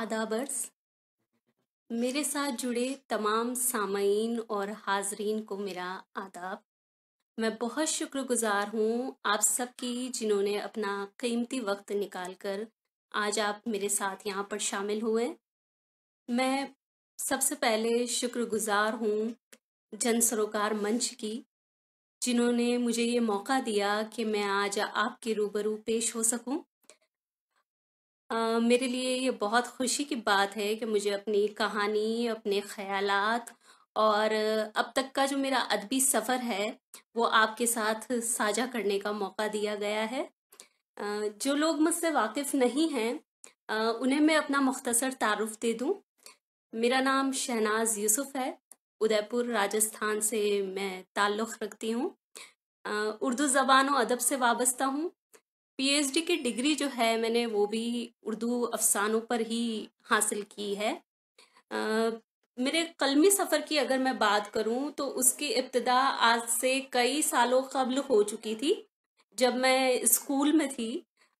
आदाबर्स मेरे साथ जुड़े तमाम सामयीन और हाजरीन को मेरा आदाब मैं बहुत शुक्रगुजार हूँ आप सबकी जिन्होंने अपना कीमती वक्त निकाल कर आज आप मेरे साथ यहाँ पर शामिल हुए मैं सबसे पहले शुक्रगुजार हूँ जन सरोकार मंच की जिन्होंने मुझे ये मौका दिया कि मैं आज आपके रूबरू पेश हो सकूं मेरे लिए ये बहुत खुशी की बात है कि मुझे अपनी कहानी अपने ख्याल और अब तक का जो मेरा अदबी सफ़र है वो आपके साथ साझा करने का मौका दिया गया है जो लोग मुझसे वाकिफ़ नहीं हैं उन्हें मैं अपना मुख्तसर तारफ़ दे दूँ मेरा नाम शहनाज यूसुफ़ है उदयपुर राजस्थान से मैं ताल्लुक़ रखती हूँ उर्दू ज़बान और अदब से वाबस्ता हूँ पीएचडी की डिग्री जो है मैंने वो भी उर्दू अफसानों पर ही हासिल की है आ, मेरे कलमी सफ़र की अगर मैं बात करूं तो उसकी इब्तदा आज से कई सालों कबल हो चुकी थी जब मैं स्कूल में थी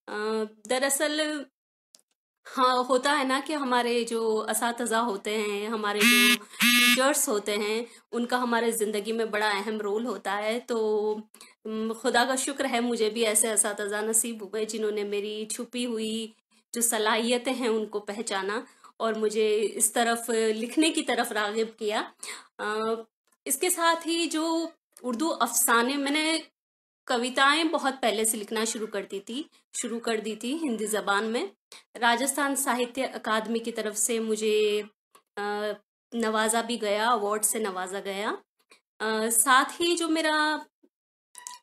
दरअसल हाँ होता है ना कि हमारे जो असातजा होते हैं हमारे जो टीचर्स होते हैं उनका हमारे ज़िंदगी में बड़ा अहम रोल होता है तो खुदा का शुक्र है मुझे भी ऐसे असातजा नसीब हुए जिन्होंने मेरी छुपी हुई जो सलाहियतें हैं उनको पहचाना और मुझे इस तरफ लिखने की तरफ रागब किया इसके साथ ही जो उर्दू अफसाने मैंने कविताएं बहुत पहले से लिखना शुरू करती थी शुरू कर दी थी हिंदी ज़बान में राजस्थान साहित्य अकादमी की तरफ से मुझे नवाजा भी गया अवार्ड से नवाजा गया साथ ही जो मेरा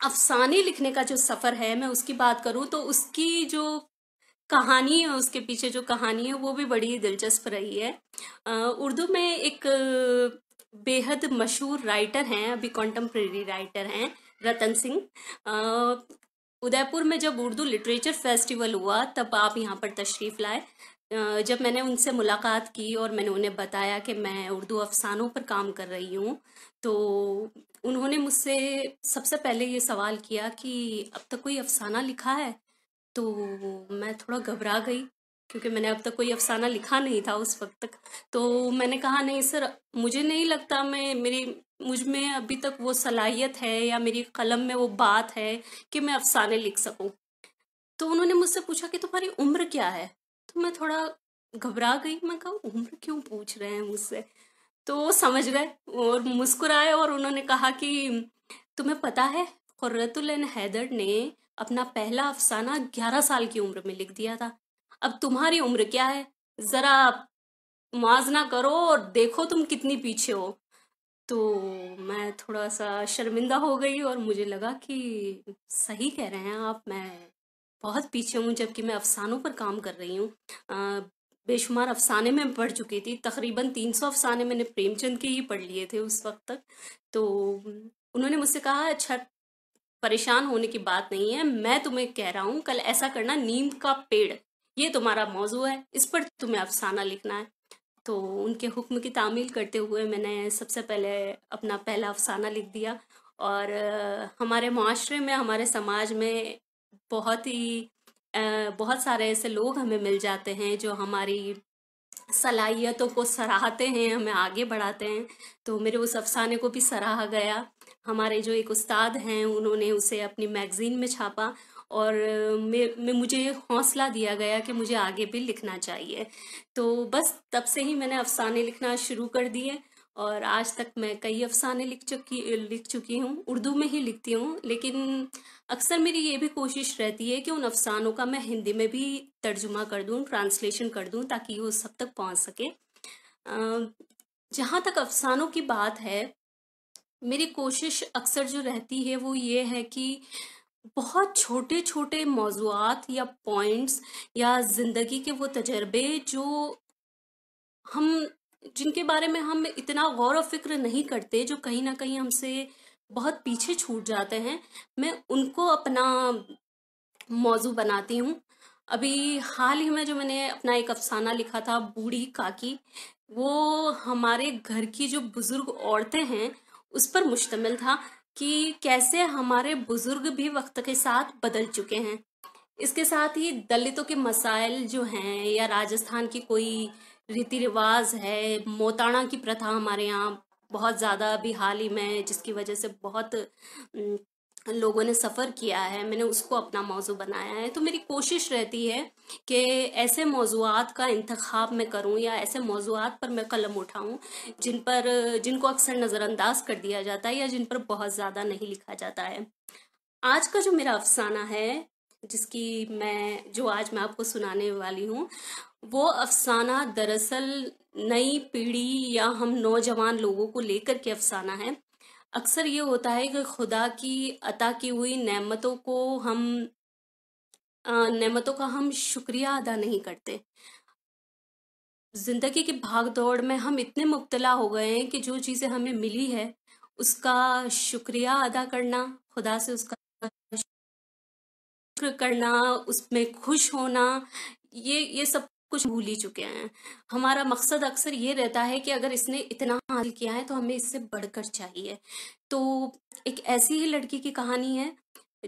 अफसाने लिखने का जो सफ़र है मैं उसकी बात करूँ तो उसकी जो कहानी है उसके पीछे जो कहानी है वो भी बड़ी दिलचस्प रही है उर्दू में एक बेहद मशहूर राइटर हैं अभी कॉन्टम्प्रेरी राइटर हैं रतन सिंह उदयपुर में जब उर्दू लिटरेचर फेस्टिवल हुआ तब आप यहाँ पर तशरीफ़ लाए जब मैंने उनसे मुलाकात की और मैंने उन्हें बताया कि मैं उर्दू अफसानों पर काम कर रही हूँ तो उन्होंने मुझसे सबसे पहले ये सवाल किया कि अब तक कोई अफसाना लिखा है तो मैं थोड़ा घबरा गई क्योंकि मैंने अब तक कोई अफसाना लिखा नहीं था उस वक्त तक तो मैंने कहा नहीं सर मुझे नहीं लगता मैं मेरी मुझ में अभी तक वो सलाहियत है या मेरी कलम में वो बात है कि मैं अफसाने लिख सकूं तो उन्होंने मुझसे पूछा कि तुम्हारी उम्र क्या है तो मैं थोड़ा घबरा गई मैं कहा उम्र क्यों पूछ रहे हैं मुझसे तो वो समझ गए और मुस्कुराए और उन्होंने कहा कि तुम्हें पता है कुर्रतुल हैदर ने अपना पहला अफसाना ग्यारह साल की उम्र में लिख दिया था अब तुम्हारी उम्र क्या है जरा मुआजना करो और देखो तुम कितनी पीछे हो तो मैं थोड़ा सा शर्मिंदा हो गई और मुझे लगा कि सही कह रहे हैं आप मैं बहुत पीछे हूँ जबकि मैं अफसानों पर काम कर रही हूँ बेशुमार अफसाने में पढ़ चुकी थी तकरीबन तीन सौ अफसाने मैंने प्रेमचंद के ही पढ़ लिए थे उस वक्त तक तो उन्होंने मुझसे कहा अच्छा परेशान होने की बात नहीं है मैं तुम्हें कह रहा हूँ कल ऐसा करना नीम का पेड़ ये तुम्हारा मौजू है इस पर तुम्हें अफसाना लिखना है तो उनके हुक्म की तामील करते हुए मैंने सबसे पहले अपना पहला अफसाना लिख दिया और हमारे माशरे में हमारे समाज में बहुत ही बहुत सारे ऐसे लोग हमें मिल जाते हैं जो हमारी सलाहियतों को सराहते हैं हमें आगे बढ़ाते हैं तो मेरे उस अफसाने को भी सराहा गया हमारे जो एक उस्ताद हैं उन्होंने उसे अपनी मैगज़ीन में छापा और मे, मुझे हौसला दिया गया कि मुझे आगे भी लिखना चाहिए तो बस तब से ही मैंने अफसाने लिखना शुरू कर दिए और आज तक मैं कई अफसाने लिख चुकी लिख चुकी हूँ उर्दू में ही लिखती हूँ लेकिन अक्सर मेरी ये भी कोशिश रहती है कि उन अफसानों का मैं हिंदी में भी तर्जुमा कर दूँ ट्रांसलेशन कर दूँ ताकि वो सब तक पहुँच सके जहाँ तक अफसानों की बात है मेरी कोशिश अक्सर जो रहती है वो ये है कि बहुत छोटे छोटे मौजूद या पॉइंट्स या ज़िंदगी के वो तजर्बे जो हम जिनके बारे में हम इतना गौर व फिक्र नहीं करते जो कहीं ना कहीं हमसे बहुत पीछे छूट जाते हैं मैं उनको अपना मौजू बनाती हूँ अभी हाल ही में जो मैंने अपना एक अफसाना लिखा था बूढ़ी काकी वो हमारे घर की जो बुज़ुर्ग औरतें हैं उस पर मुश्तमिल था कि कैसे हमारे बुजुर्ग भी वक्त के साथ बदल चुके हैं इसके साथ ही दलितों के मसाइल जो हैं या राजस्थान की कोई रीति रिवाज है मोताड़ा की प्रथा हमारे यहाँ बहुत ज़्यादा अभी हाल ही में जिसकी वजह से बहुत लोगों ने सफ़र किया है मैंने उसको अपना मौजू बनाया है तो मेरी कोशिश रहती है कि ऐसे मौजूद का इंतखब मैं करूं या ऐसे मौजूद पर मैं कलम उठाऊं जिन पर जिनको अक्सर नज़रअंदाज कर दिया जाता है या जिन पर बहुत ज़्यादा नहीं लिखा जाता है आज का जो मेरा अफसाना है जिसकी मैं जो आज मैं आपको सुनाने वाली हूँ वो अफसाना दरअसल नई पीढ़ी या हम नौजवान लोगों को लेकर के अफसाना है अक्सर ये होता है कि खुदा की अता की हुई नेमतों को हम नेमतों का हम शुक्रिया अदा नहीं करते ज़िंदगी की भाग दौड़ में हम इतने मुबतला हो गए हैं कि जो चीज़ें हमें मिली है उसका शुक्रिया अदा करना खुदा से उसका शुक्र करना उसमें खुश होना ये ये सब कुछ भूल ही चुके हैं हमारा मकसद अक्सर ये रहता है कि अगर इसने इतना हासिल किया है तो हमें इससे बढ़कर चाहिए तो एक ऐसी ही लड़की की कहानी है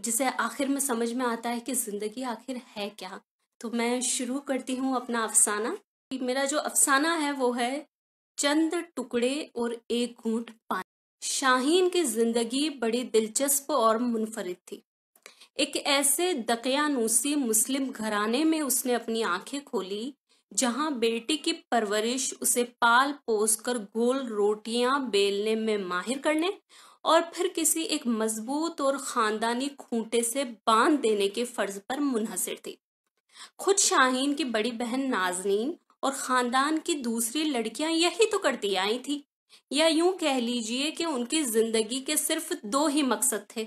जिसे आखिर में समझ में आता है कि ज़िंदगी आखिर है क्या तो मैं शुरू करती हूँ अपना अफसाना मेरा जो अफसाना है वो है चंद टुकड़े और एक घूट पानी शाहीन की जिंदगी बड़ी दिलचस्प और मुनफरद थी एक ऐसे दकयानूसी मुस्लिम घराने में उसने अपनी आंखें खोली जहां बेटी की परवरिश उसे पाल पोस कर गोल रोटियां बेलने में माहिर करने और फिर किसी एक मजबूत और खानदानी खूंटे से बांध देने के फर्ज पर मुनहसर थी खुद शाहीन की बड़ी बहन नाजनीन और खानदान की दूसरी लड़कियां यही तो करती आई थी या यूं कह लीजिए कि उनकी जिंदगी के सिर्फ दो ही मकसद थे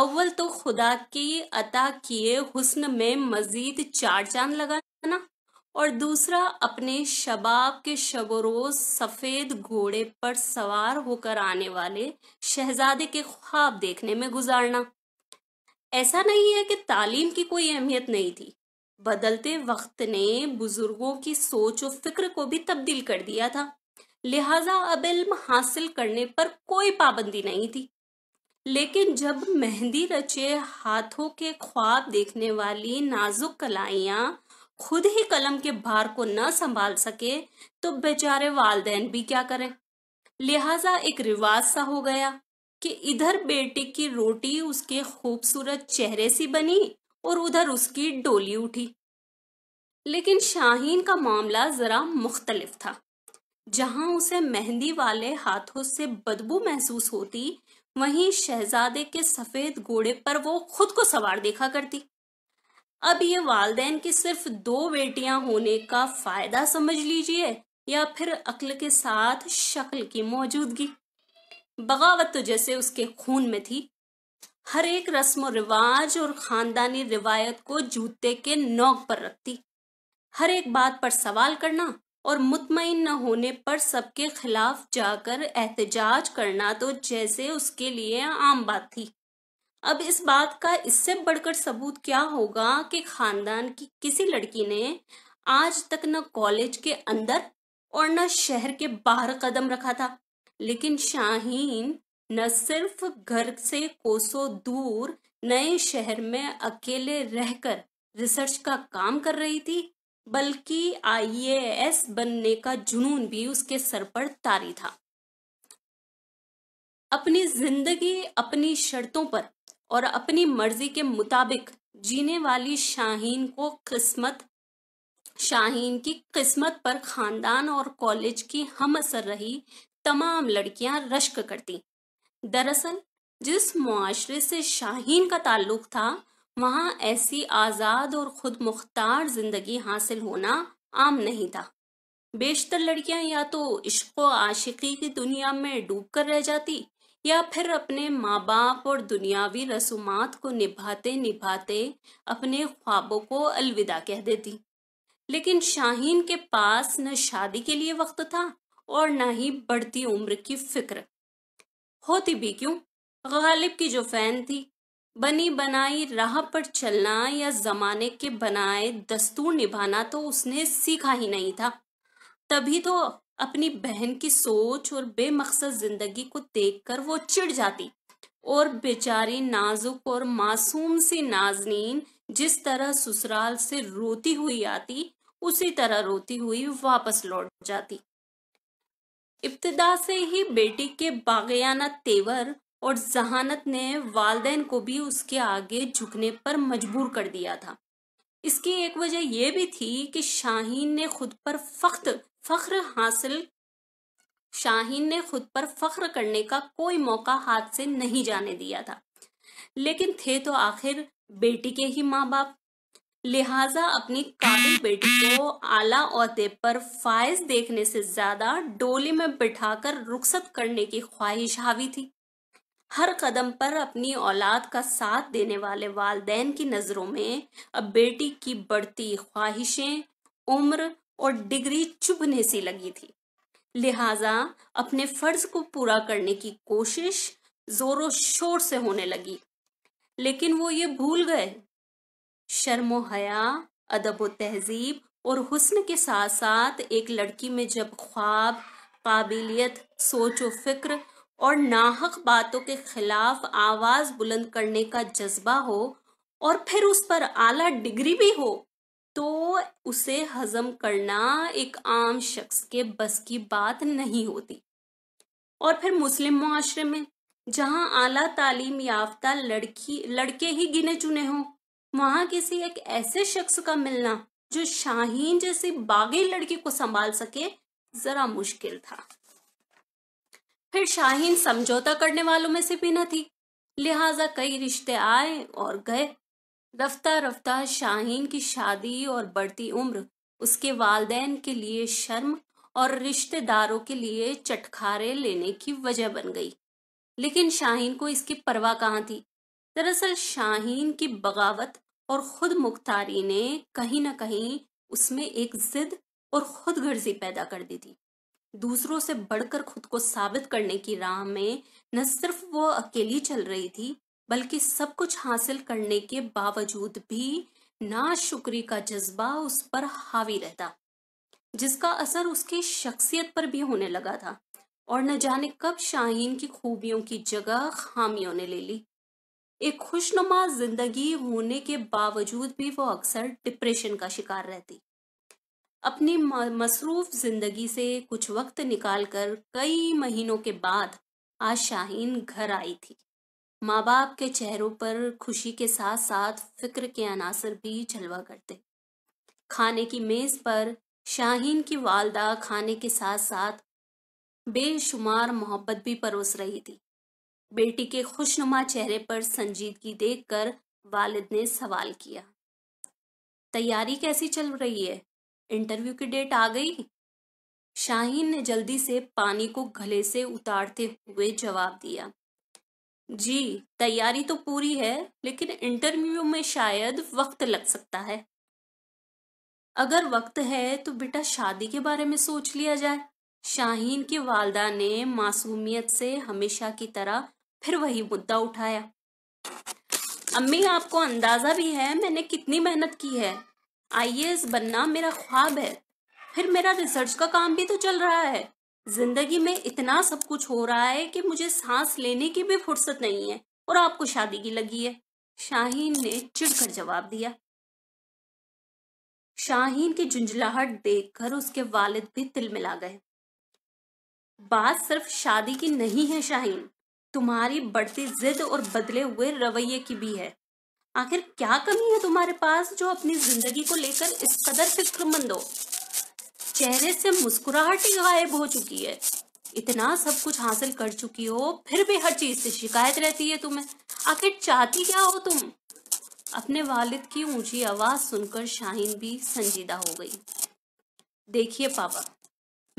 अव्वल तो खुदा की अता किए हुस्न में मजीद चार चांद लगाना और दूसरा अपने शबाब के शबरोज सफेद घोड़े पर सवार होकर आने वाले शहजादे के ख्वाब देखने में गुजारना ऐसा नहीं है कि तालीम की कोई अहमियत नहीं थी बदलते वक्त ने बुजुर्गों की सोच और फिक्र को भी तब्दील कर दिया था लिहाजा अब इल्म हासिल करने पर कोई पाबंदी नहीं थी लेकिन जब मेहंदी रचे हाथों के ख्वाब देखने वाली नाजुक कलाइया खुद ही कलम के भार को न संभाल सके तो बेचारे वालदेन भी क्या करें लिहाजा एक रिवाज सा हो गया कि इधर बेटी की रोटी उसके खूबसूरत चेहरे सी बनी और उधर उसकी डोली उठी लेकिन शाहीन का मामला ज़रा मुख्तलिफ था जहां उसे मेहंदी वाले हाथों से बदबू महसूस होती वहीं शहजादे के सफेद घोड़े पर वो खुद को सवार देखा करती अब ये वालदेन की सिर्फ दो बेटियां होने का फायदा समझ लीजिए या फिर अक्ल के साथ शक्ल की मौजूदगी बगावत तो जैसे उसके खून में थी हर एक रस्म रिवाज और खानदानी रिवायत को जूते के नोक पर रखती हर एक बात पर सवाल करना और मुतमिन न होने पर सबके खिलाफ जाकर एहतजाज करना तो जैसे उसके लिए आम बात थी अब इस बात का इससे बढ़कर सबूत क्या होगा कि खानदान की किसी लड़की ने आज तक न कॉलेज के अंदर और न शहर के बाहर कदम रखा था लेकिन शाहीन न सिर्फ घर से कोसो दूर नए शहर में अकेले रहकर रिसर्च का काम कर रही थी बल्कि आईएएस बनने का जुनून भी उसके सर पर तारी था अपनी जिंदगी अपनी शर्तों पर और अपनी मर्जी के मुताबिक जीने वाली शाहीन को किस्मत शाहीन की किस्मत पर खानदान और कॉलेज की हम असर रही तमाम लड़कियां रश्क करती दरअसल जिस मुआशरे से शाहीन का ताल्लुक था वहां ऐसी आज़ाद और खुद मुख्तार जिंदगी हासिल होना आम नहीं था बेशतर लड़कियां या तो इश्क आशिकी की दुनिया में डूब कर रह जाती या फिर अपने माँ बाप और दुनियावी रसूमात को निभाते निभाते अपने ख्वाबों को अलविदा कह देती लेकिन शाहीन के पास न शादी के लिए वक्त था और न ही बढ़ती उम्र की फिक्र होती भी क्यों गालिब की जो फैन थी बनी बनाई राह पर चलना या जमाने के बनाए दस्तूर निभाना तो उसने सीखा ही नहीं था तभी तो अपनी बहन की सोच और बेमकसद जिंदगी को देखकर वो चिढ़ जाती और बेचारी नाजुक और मासूम सी नाजनीन जिस तरह ससुराल से रोती हुई आती उसी तरह रोती हुई वापस लौट जाती इब्तदा से ही बेटी के बागयाना तेवर और जहानत ने वालदे को भी उसके आगे झुकने पर मजबूर कर दिया था इसकी एक वजह यह भी थी कि शाहीन ने खुद पर फख्त फख्र हासिल शाहीन ने खुद पर फख्र करने का कोई मौका हाथ से नहीं जाने दिया था लेकिन थे तो आखिर बेटी के ही माँ बाप लिहाजा अपनी काबिल बेटी को आला अहदे पर फायज देखने से ज्यादा डोली में बिठाकर रुखसत करने की ख्वाहिश हावी थी हर कदम पर अपनी औलाद का साथ देने वाले वालदेन की नज़रों में अब बेटी की बढ़ती ख्वाहिशें उम्र और डिग्री चुभने सी लगी थी लिहाजा अपने फर्ज को पूरा करने की कोशिश जोरों शोर से होने लगी लेकिन वो ये भूल गए शर्मो हया अदब व तहजीब और हुस्न के साथ साथ एक लड़की में जब ख्वाब काबिलियत सोच व फिक्र और नाहक बातों के खिलाफ आवाज बुलंद करने का जज्बा हो और फिर उस पर आला डिग्री भी हो तो उसे हजम करना एक आम शख्स के बस की बात नहीं होती और फिर मुस्लिम माशरे में जहां आला तालीम याफ्ता लड़की लड़के ही गिने चुने हों वहां किसी एक ऐसे शख्स का मिलना जो शाहीन जैसी बागी लड़की को संभाल सके जरा मुश्किल था फिर शाहीन समझौता करने वालों में से भी न थी लिहाजा कई रिश्ते आए और गए रफ्ता रफ्ता शाहीन की शादी और बढ़ती उम्र उसके वालदेन के लिए शर्म और रिश्तेदारों के लिए चटखारे लेने की वजह बन गई लेकिन शाहीन को इसकी परवाह कहाँ थी दरअसल शाहीन की बगावत और खुद मुख्तारी ने कहीं ना कहीं उसमें एक जिद और खुद गर्जी पैदा कर दी थी दूसरों से बढ़कर खुद को साबित करने की राह में न सिर्फ वो अकेली चल रही थी बल्कि सब कुछ हासिल करने के बावजूद भी नाशुक्री का जज्बा उस पर हावी रहता जिसका असर उसकी शख्सियत पर भी होने लगा था और न जाने कब शाहीन की खूबियों की जगह खामियों ने ले ली एक खुशनुमा जिंदगी होने के बावजूद भी वो अक्सर डिप्रेशन का शिकार रहती अपनी मसरूफ जिंदगी से कुछ वक्त निकालकर कई महीनों के बाद आज शाहीन घर आई थी माँ बाप के चेहरों पर खुशी के साथ साथ फिक्र के अनासर भी झलवा करते खाने की मेज पर शाहीन की वालदा खाने के साथ साथ बेशुमार मोहब्बत भी परोस रही थी बेटी के खुशनुमा चेहरे पर संजीदगी देखकर वालिद ने सवाल किया तैयारी कैसी चल रही है इंटरव्यू की डेट आ गई शाहीन ने जल्दी से पानी को गले से उतारते हुए जवाब दिया जी तैयारी तो पूरी है लेकिन इंटरव्यू में शायद वक्त लग सकता है अगर वक्त है तो बेटा शादी के बारे में सोच लिया जाए शाहीन की वालदा ने मासूमियत से हमेशा की तरह फिर वही मुद्दा उठाया अम्मी आपको अंदाजा भी है मैंने कितनी मेहनत की है आई बनना मेरा ख्वाब है फिर मेरा रिसर्च का काम भी तो चल रहा है जिंदगी में इतना सब कुछ हो रहा है कि मुझे सांस लेने की भी फुर्सत नहीं है और आपको शादी की लगी है शाहीन ने चिड़कर जवाब दिया शाहीन की झुंझलाहट देखकर उसके वालिद भी तिल मिला गए बात सिर्फ शादी की नहीं है शाहीन तुम्हारी बढ़ती जिद और बदले हुए रवैये की भी है आखिर क्या कमी है तुम्हारे पास जो अपनी जिंदगी को लेकर इस कदर फिक्रमंद हो चेहरे से मुस्कुराहट ही गायब हो चुकी है इतना सब कुछ हासिल कर चुकी हो फिर भी हर चीज से शिकायत रहती है तुम्हें आखिर चाहती क्या हो तुम अपने वालिद की ऊंची आवाज सुनकर शाहीन भी संजीदा हो गई देखिए पापा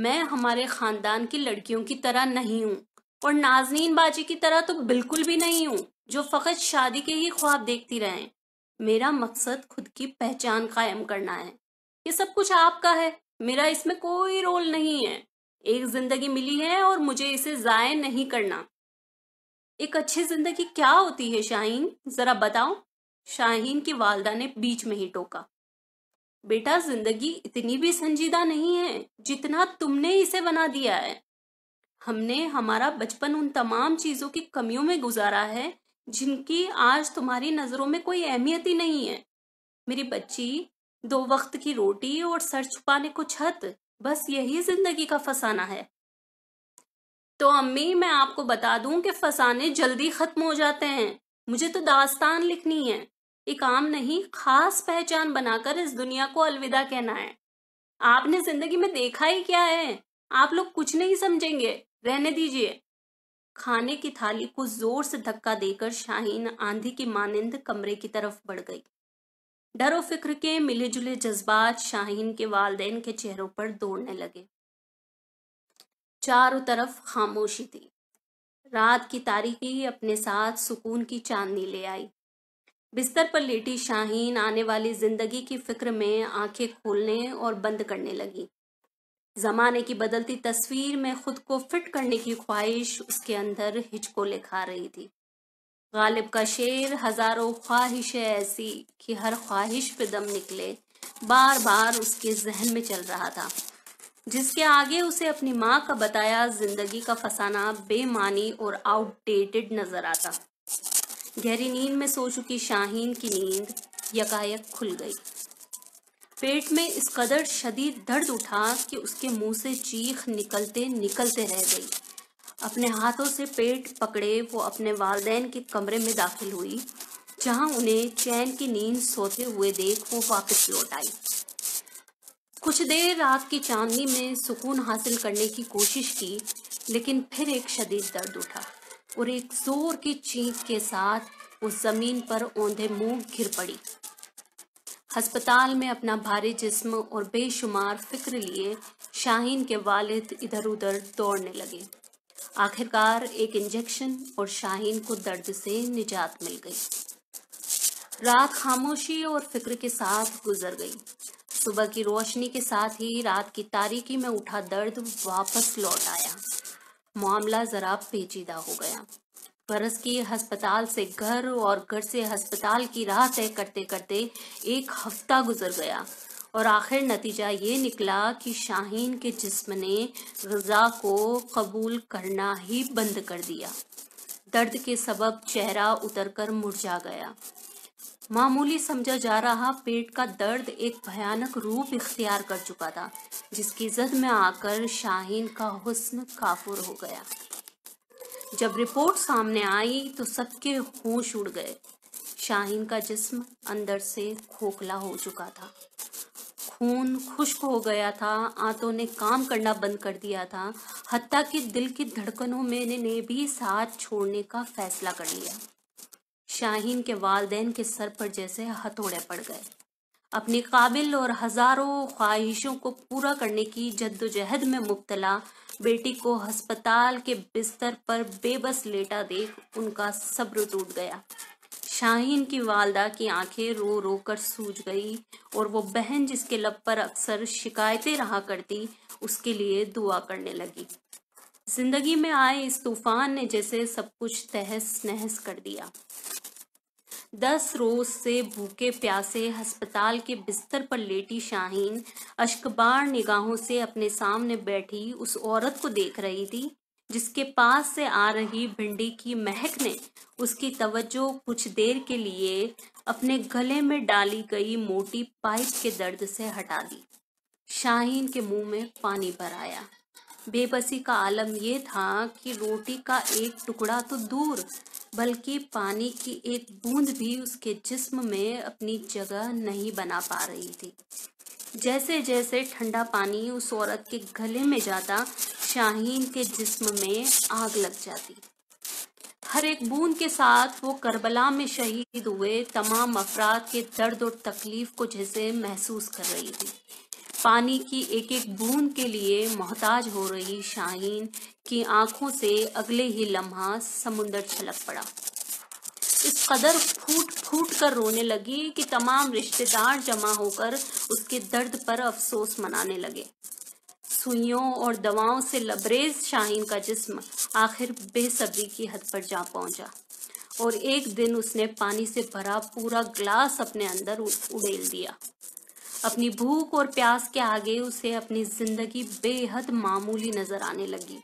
मैं हमारे खानदान की लड़कियों की तरह नहीं हूँ और नाजनीन बाजी की तरह तो बिल्कुल भी नहीं हूँ जो फ़कत शादी के ही ख्वाब देखती रहें मेरा मकसद खुद की पहचान कायम करना है ये सब कुछ आपका है मेरा इसमें कोई रोल नहीं है एक जिंदगी मिली है और मुझे इसे जाय नहीं करना एक अच्छी जिंदगी क्या होती है शाहीन जरा बताओ शाहीन की वालदा ने बीच में ही टोका बेटा जिंदगी इतनी भी संजीदा नहीं है जितना तुमने इसे बना दिया है हमने हमारा बचपन उन तमाम चीजों की कमियों में गुजारा है जिनकी आज तुम्हारी नजरों में कोई अहमियत ही नहीं है मेरी बच्ची दो वक्त की रोटी और सर छुपाने को छत बस यही जिंदगी का फसाना है तो अम्मी मैं आपको बता दूं कि फसाने जल्दी खत्म हो जाते हैं मुझे तो दास्तान लिखनी है एक आम नहीं खास पहचान बनाकर इस दुनिया को अलविदा कहना है आपने जिंदगी में देखा ही क्या है आप लोग कुछ नहीं समझेंगे रहने दीजिए खाने की थाली को जोर से धक्का देकर शाहीन आंधी की मानिंद कमरे की तरफ बढ़ गई डर और फिक्र के मिले जुले जज्बात शाहीन के वालदेन के चेहरों पर दौड़ने लगे चारों तरफ खामोशी थी रात की तारीखी अपने साथ सुकून की चांदनी ले आई बिस्तर पर लेटी शाहीन आने वाली जिंदगी की फिक्र में आंखें खोलने और बंद करने लगी ज़माने की बदलती तस्वीर में खुद को फिट करने की ख्वाहिश उसके अंदर हिचकोले खा रही थी गालिब का शेर हज़ारों ख्वाहिशें ऐसी कि हर ख्वाहिश पे दम निकले बार बार उसके जहन में चल रहा था जिसके आगे उसे अपनी माँ का बताया जिंदगी का फसाना बेमानी और आउटडेटेड नज़र आता गहरी नींद में सो चुकी शाहीन की नींद यकायक खुल गई पेट में इस कदर शदीद दर्द उठा कि उसके मुंह से चीख निकलते निकलते रह गई अपने हाथों से पेट पकड़े वो अपने वालदेन के कमरे में दाखिल हुई जहां उन्हें चैन की नींद सोते हुए देख वो वापस लौट आई कुछ देर रात की चांदनी में सुकून हासिल करने की कोशिश की लेकिन फिर एक शदीद दर्द उठा और एक जोर की चीख के साथ वो ज़मीन पर ओंधे मुंह घिर पड़ी हस्पताल में अपना भारी जिस्म और बेशुमार फिक्र लिए शाहीन के वालिद इधर उधर दौड़ने लगे आखिरकार एक इंजेक्शन और शाहीन को दर्द से निजात मिल गई रात खामोशी और फिक्र के साथ गुजर गई सुबह की रोशनी के साथ ही रात की तारीकी में उठा दर्द वापस लौट आया मामला ज़रा पेचीदा हो गया बरस की अस्पताल से घर और घर से अस्पताल की राह तय करते करते एक हफ्ता गुजर गया और आखिर नतीजा ये निकला कि शाहीन के जिस्म ने गज़ा को कबूल करना ही बंद कर दिया दर्द के सबब चेहरा उतरकर मुरझा गया मामूली समझा जा रहा पेट का दर्द एक भयानक रूप इख्तियार कर चुका था जिसकी जद में आकर शाहीन का हुस्न काफुर हो गया जब रिपोर्ट सामने आई तो सबके होश उड़ गए शाहीन का जिस्म अंदर से खोखला हो चुका था खून खुश्क हो गया था आंतों ने काम करना बंद कर दिया था हती कि दिल की धड़कनों में ने भी साथ छोड़ने का फैसला कर लिया शाहीन के वालदेन के सर पर जैसे हथौड़े पड़ गए अपने काबिल और हज़ारों ख्वाहिशों को पूरा करने की जद्दोजहद में मुबतला बेटी को हस्पताल के बिस्तर पर बेबस लेटा देख उनका सब्र टूट गया शाहीन की वालदा की आंखें रो रो कर सूज गई और वो बहन जिसके लब पर अक्सर शिकायतें रहा करती उसके लिए दुआ करने लगी जिंदगी में आए इस तूफान ने जैसे सब कुछ तहस नहस कर दिया दस रोज से भूखे प्यासे अस्पताल के बिस्तर पर लेटी शाहीन अशकबार निगाहों से अपने सामने बैठी उस औरत को देख रही थी जिसके पास से आ रही भिंडी की महक ने उसकी तवज्जो कुछ देर के लिए अपने गले में डाली गई मोटी पाइप के दर्द से हटा दी शाहीन के मुंह में पानी भर आया बेबसी का आलम यह था कि रोटी का एक टुकड़ा तो दूर बल्कि पानी की एक बूंद भी उसके जिस्म में अपनी जगह नहीं बना पा रही थी जैसे जैसे ठंडा पानी उस औरत के गले में जाता शाहीन के जिस्म में आग लग जाती हर एक बूंद के साथ वो करबला में शहीद हुए तमाम अफराद के दर्द और तकलीफ़ को जैसे महसूस कर रही थी पानी की एक एक बूंद के लिए मोहताज हो रही शाहीन की आंखों से अगले ही लम्हा समुंदर छलक पड़ा इस कदर फूट फूट कर रोने लगी कि तमाम रिश्तेदार जमा होकर उसके दर्द पर अफसोस मनाने लगे सुइयों और दवाओं से लबरेज शाहीन का जिस्म आखिर बेसब्री की हद पर जा पहुंचा और एक दिन उसने पानी से भरा पूरा ग्लास अपने अंदर उड़ेल दिया अपनी भूख और प्यास के आगे उसे अपनी जिंदगी बेहद मामूली नजर आने लगी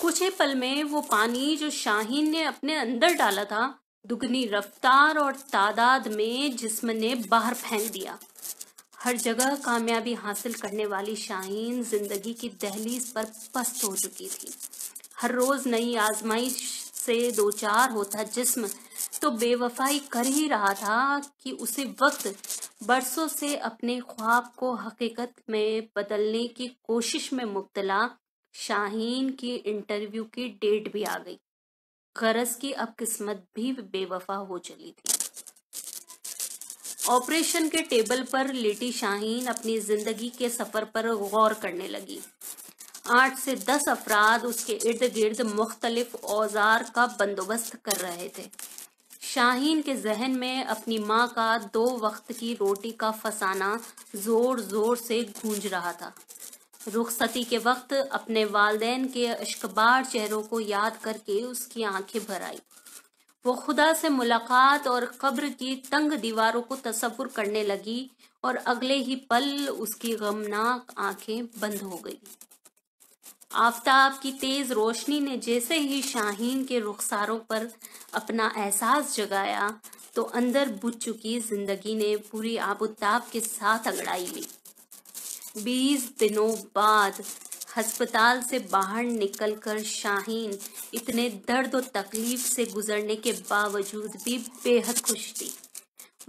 कुछ ही पल में वो पानी जो शाहीन ने अपने अंदर डाला था दुगनी रफ्तार और तादाद में जिस्म ने बाहर फेंक दिया हर जगह कामयाबी हासिल करने वाली शाहीन जिंदगी की दहलीज पर पस्त हो चुकी थी हर रोज नई आजमाइश से दो चार होता जिस्म तो बेवफाई कर ही रहा था कि उसे वक्त बरसों से अपने ख्वाब को हकीकत में बदलने की कोशिश में मुब्तला शाहीन की इंटरव्यू की डेट भी आ गई गरज की अब किस्मत भी बेवफा हो चली थी ऑपरेशन के टेबल पर लेटी शाहीन अपनी जिंदगी के सफर पर गौर करने लगी आठ से दस अफराद उसके इर्द गिर्द मुख्तलिफ औजार का बंदोबस्त कर रहे थे शाहीन के जहन में अपनी माँ का दो वक्त की रोटी का फसाना ज़ोर ज़ोर से गूंज रहा था रुखसती के वक्त अपने वालदेन के अशकबार चेहरों को याद करके उसकी आंखें भर आई वो खुदा से मुलाकात और कब्र की तंग दीवारों को तस्वुर करने लगी और अगले ही पल उसकी गमनाक आंखें बंद हो गई आफ्ताब की तेज़ रोशनी ने जैसे ही शाहीन के रुखसारों पर अपना एहसास जगाया तो अंदर बुझ चुकी जिंदगी ने पूरी आबोताब के साथ अगड़ाई ली बीस दिनों बाद हस्पताल से बाहर निकलकर शाहीन इतने दर्द और तकलीफ से गुजरने के बावजूद भी बेहद खुश थी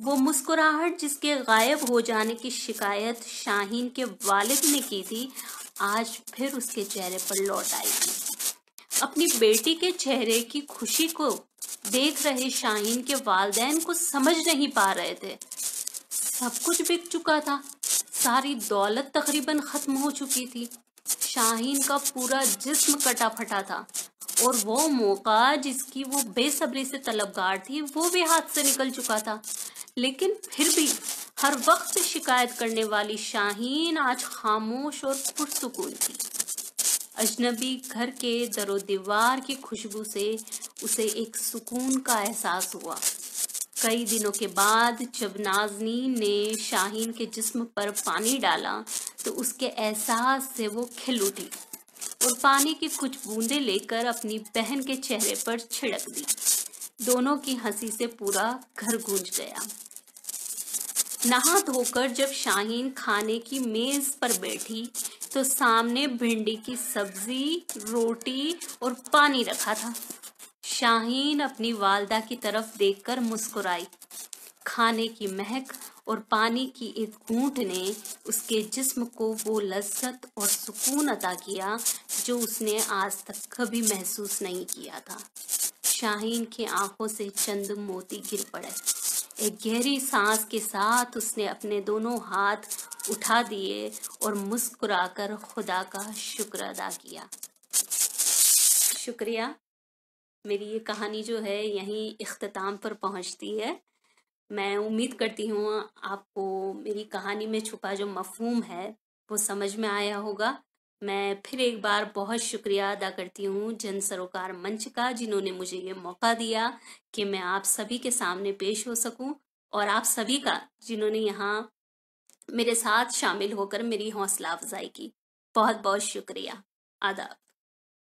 वो मुस्कुराहट जिसके गायब हो जाने की शिकायत शाहीन के वालिद ने की थी आज फिर उसके चेहरे पर लौट आई थी अपनी बेटी के चेहरे की खुशी को देख रहे शाहीन के वालदेन को समझ नहीं पा रहे थे सब कुछ बिक चुका था सारी दौलत तकरीबन ख़त्म हो चुकी थी शाहीन का पूरा जिस्म कटा फटा था और वो मौका जिसकी वो बेसब्री से तलबगार थी वो भी हाथ से निकल चुका था लेकिन फिर भी हर वक्त शिकायत करने वाली शाहीन आज खामोश और पुरसकून थी अजनबी घर के दरो दीवार की खुशबू से उसे एक सुकून का एहसास हुआ कई दिनों के बाद जब नाजनीन ने शाहीन के जिस्म पर पानी डाला तो उसके एहसास से वो खिल उठी और पानी की कुछ बूंदें लेकर अपनी बहन के चेहरे पर छिड़क दी दोनों की हंसी से पूरा घर गूंज गया नहा धोकर जब शाहीन खाने की मेज पर बैठी तो सामने भिंडी की सब्जी रोटी और पानी रखा था शाहीन अपनी वालदा की तरफ देखकर मुस्कुराई खाने की महक और पानी की एक घूट ने उसके जिस्म को वो लज्जत और सुकून अदा किया जो उसने आज तक कभी महसूस नहीं किया था शाहीन की आंखों से चंद मोती गिर पड़े एक गहरी सांस के साथ उसने अपने दोनों हाथ उठा दिए और मुस्कुराकर खुदा का शुक्र अदा किया शुक्रिया मेरी ये कहानी जो है यहीं अख्ताम पर पहुंचती है मैं उम्मीद करती हूँ आपको मेरी कहानी में छुपा जो मफहूम है वो समझ में आया होगा मैं फिर एक बार बहुत शुक्रिया अदा करती हूँ जन सरोकार मंच का जिन्होंने मुझे ये मौका दिया कि मैं आप सभी के सामने पेश हो सकूँ और आप सभी का जिन्होंने यहाँ मेरे साथ शामिल होकर मेरी हौसला अफजाई की बहुत बहुत शुक्रिया आदाब